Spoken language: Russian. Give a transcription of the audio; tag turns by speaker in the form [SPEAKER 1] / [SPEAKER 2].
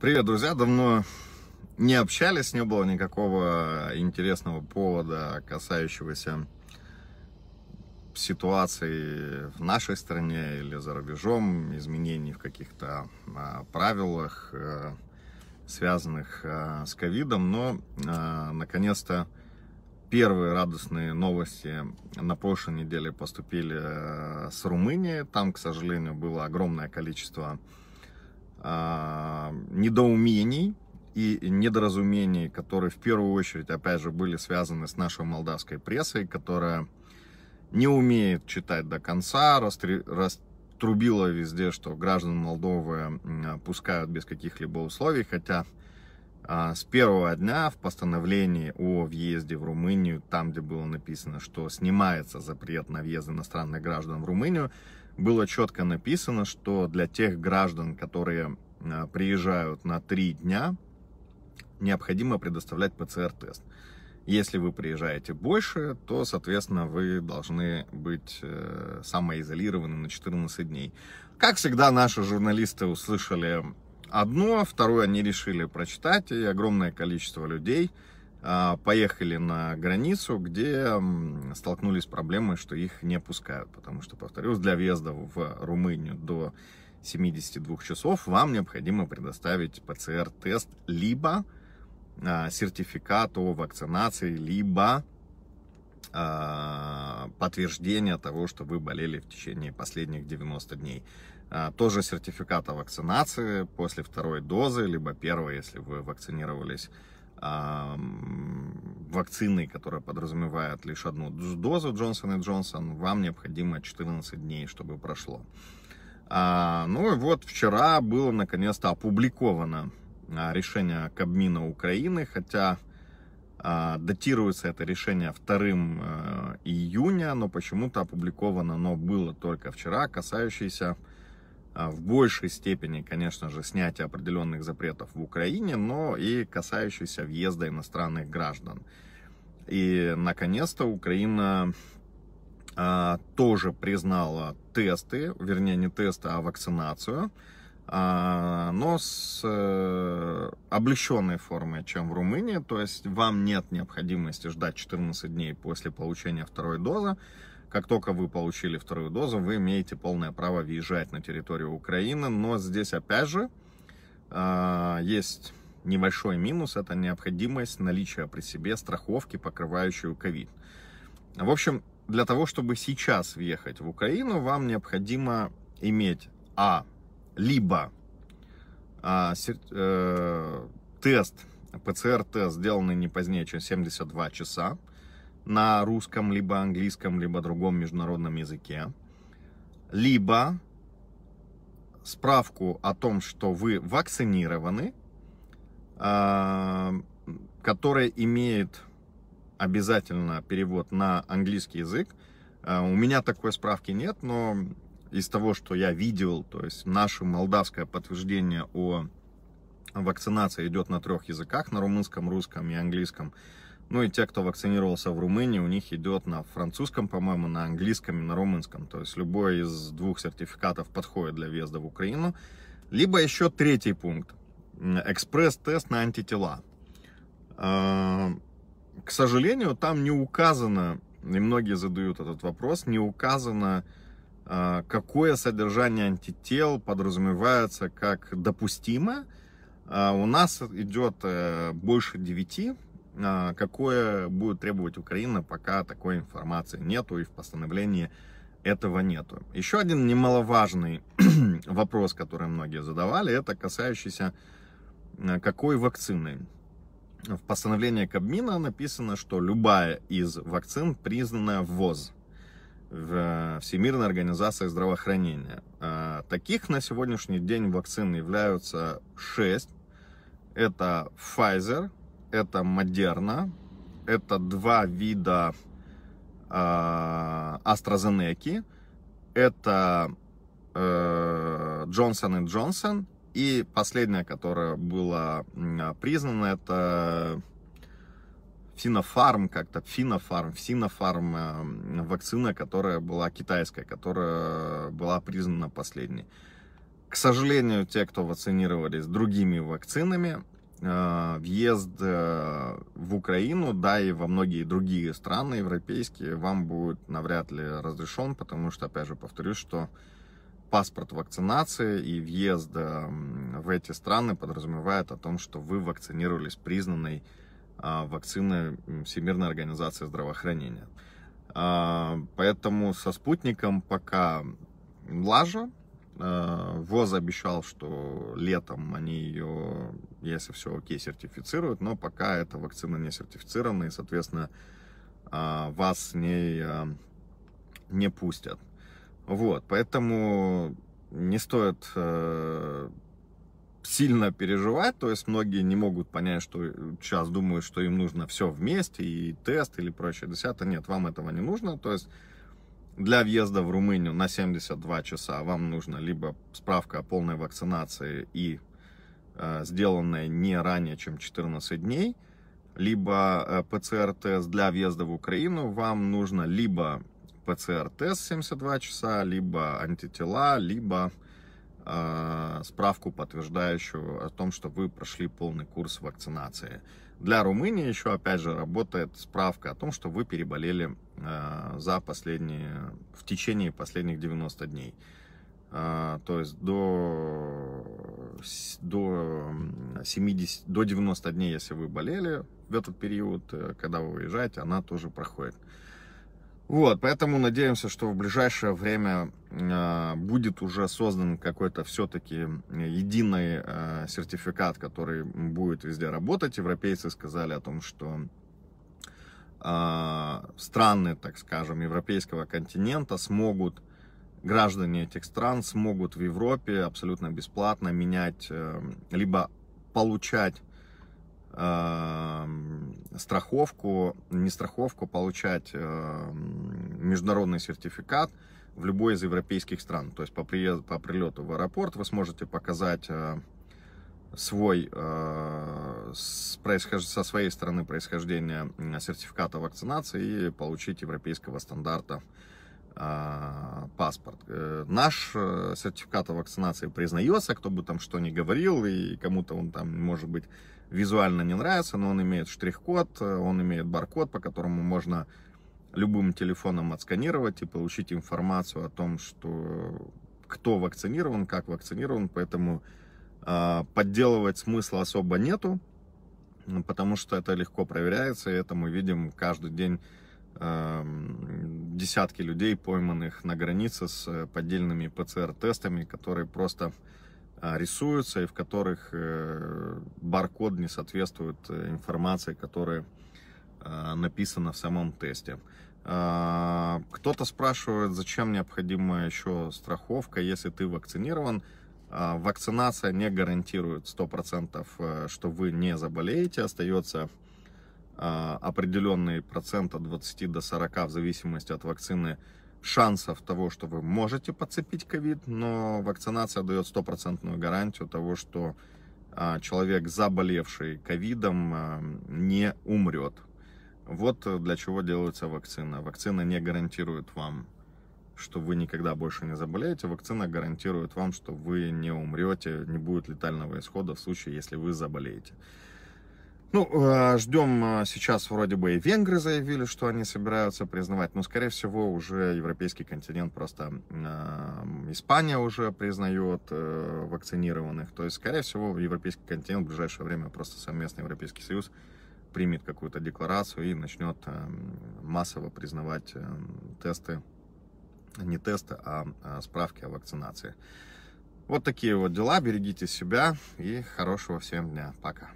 [SPEAKER 1] Привет, друзья! Давно не общались, не было никакого интересного повода, касающегося ситуации в нашей стране или за рубежом, изменений в каких-то а, правилах, э, связанных э, с ковидом, но э, наконец-то первые радостные новости на прошлой неделе поступили с Румынии. Там, к сожалению, было огромное количество а, недоумений и недоразумений, которые в первую очередь, опять же, были связаны с нашей молдавской прессой, которая не умеет читать до конца, раструбила везде, что граждан Молдовы пускают без каких-либо условий, хотя а, с первого дня в постановлении о въезде в Румынию, там, где было написано, что снимается запрет на въезд иностранных граждан в Румынию, было четко написано, что для тех граждан, которые а, приезжают на три дня, необходимо предоставлять ПЦР-тест. Если вы приезжаете больше, то, соответственно, вы должны быть э, самоизолированы на 14 дней. Как всегда, наши журналисты услышали одно, второе они решили прочитать, и огромное количество людей – а, поехали на границу, где столкнулись с проблемой, что их не пускают. Потому что, повторюсь, для въезда в Румынию до 72 часов вам необходимо предоставить ПЦР-тест либо а, сертификат о вакцинации, либо а, подтверждение того, что вы болели в течение последних 90 дней. Тоже сертификат о вакцинации после второй дозы, либо первой, если вы вакцинировались вакцины, которая подразумевает лишь одну дозу Джонсон и Джонсон, вам необходимо 14 дней, чтобы прошло. А, ну и вот вчера было наконец-то опубликовано а, решение Кабмина Украины, хотя а, датируется это решение 2 э, июня, но почему-то опубликовано но было только вчера, касающееся а, в большей степени, конечно же, снятие определенных запретов в Украине, но и касающиеся въезда иностранных граждан. И, наконец-то, Украина а, тоже признала тесты, вернее, не тесты, а вакцинацию, а, но с а, э, облегченной формой, чем в Румынии. То есть вам нет необходимости ждать 14 дней после получения второй дозы как только вы получили вторую дозу, вы имеете полное право въезжать на территорию Украины, но здесь опять же а, есть небольшой минус, это необходимость наличия при себе страховки, покрывающей ковид. В общем, для того, чтобы сейчас въехать в Украину, вам необходимо иметь а либо а, сер, э, тест ПЦР-тест, сделанный не позднее, чем 72 часа, на русском, либо английском, либо другом международном языке, либо справку о том, что вы вакцинированы, а, которая имеет обязательно перевод на английский язык. А, у меня такой справки нет, но из того, что я видел, то есть наше молдавское подтверждение о вакцинации идет на трех языках, на румынском, русском и английском. Ну и те, кто вакцинировался в Румынии, у них идет на французском, по-моему, на английском и на румынском. То есть любой из двух сертификатов подходит для въезда в Украину. Либо еще третий пункт. Экспресс-тест на антитела. А, к сожалению, там не указано, и многие задают этот вопрос, не указано, а, какое содержание антител подразумевается как допустимо. А, у нас идет э, больше 9, а, какое будет требовать Украина, пока такой информации нету и в постановлении этого нету. Еще один немаловажный вопрос, который многие задавали, это касающийся а, какой вакцины. В постановлении Кабмина написано, что любая из вакцин признана ВОЗ, в э, Всемирной организации здравоохранения. А, таких на сегодняшний день вакцин являются 6. Это Pfizer, это Модерна, это два вида AstraZeneca, а, это э, Джонсон и Джонсон, и последняя, которая была признана, это Финофарм, как-то Финофарм, Финофарм э, вакцина, которая была китайская, которая была признана последней. К сожалению, те, кто вакцинировались другими вакцинами, Э, въезд э, в Украину, да и во многие другие страны европейские вам будет навряд ли разрешен, потому что, опять же, повторюсь, что паспорт вакцинации и въезд э, в эти страны подразумевает о том, что вы вакцинировались признанной вакциной Всемирной организации здравоохранения. Поэтому со спутником пока лажа, Э, ВОЗ обещал, что летом они ее, если все окей, сертифицируют, но пока эта вакцина не сертифицирована, и, соответственно, а, вас с ней а, не пустят. Вот, поэтому не стоит э, сильно переживать, то есть многие не могут понять, что сейчас думают, что им нужно все вместе, и тест или прочее, десятое. Нет, вам этого не нужно, то есть для въезда в Румынию на 72 часа вам нужно либо справка о полной вакцинации и э, сделанная не ранее, чем 14 дней, либо э, ПЦР-тест для въезда в Украину. Вам нужно либо ПЦР-тест 72 часа, либо антитела, либо э, справку, подтверждающую о том, что вы прошли полный курс вакцинации. Для Румынии еще, опять же, работает справка о том, что вы переболели э, за последние, в течение последних 90 дней. Э, то есть до, до, 70, до 90 дней, если вы болели в этот период, э, когда вы выезжаете, она тоже проходит. Вот, поэтому надеемся, что в ближайшее время а, будет уже создан какой-то все-таки единый а, сертификат, который будет везде работать. Европейцы сказали о том, что а, страны, так скажем, европейского континента смогут, граждане этих стран смогут в Европе абсолютно бесплатно менять, э, либо получать страховку, не страховку, а получать эм, международный сертификат в любой из европейских стран. То есть по, приезду, по прилету в аэропорт вы сможете показать э, свой, э, с происхож... со своей стороны происхождения э, сертификата вакцинации и получить европейского стандарта а, паспорт. Э, наш э, сертификат о вакцинации признается, кто бы там что ни говорил, и кому-то он там, может быть, визуально не нравится, но он имеет штрих-код, э, он имеет баркод, по которому можно любым телефоном отсканировать и получить информацию о том, что кто вакцинирован, как вакцинирован, поэтому а, подделывать смысла особо нету, потому что это легко проверяется, и это мы видим каждый день эм, десятки людей, пойманных на границе с э, поддельными ПЦР-тестами, которые просто а, рисуются и в которых э, баркод не соответствует э, информации, которая а, написана в самом тесте. А, кто-то спрашивает, зачем необходима еще страховка, если ты вакцинирован. Вакцинация не гарантирует 100%, что вы не заболеете, остается а, определенный процент от 20 до 40 в зависимости от вакцины шансов того, что вы можете подцепить ковид, но вакцинация дает стопроцентную гарантию того, что а, человек, заболевший ковидом, а, не умрет. Вот для чего делается вакцина. Вакцина не гарантирует вам, что вы никогда больше не заболеете. Вакцина гарантирует вам, что вы не умрете, не будет летального исхода в случае, если вы заболеете. Ну, э, ждем э, сейчас, вроде бы и венгры заявили, что они собираются признавать, но, скорее всего, уже европейский континент просто э, Испания уже признает вакцинированных. То есть, скорее всего, европейский континент в ближайшее время просто совместный Европейский Союз примет какую-то декларацию и начнет массово признавать тесты, не тесты, а, а справки о вакцинации. Вот такие вот дела. Берегите себя и хорошего всем дня. Пока.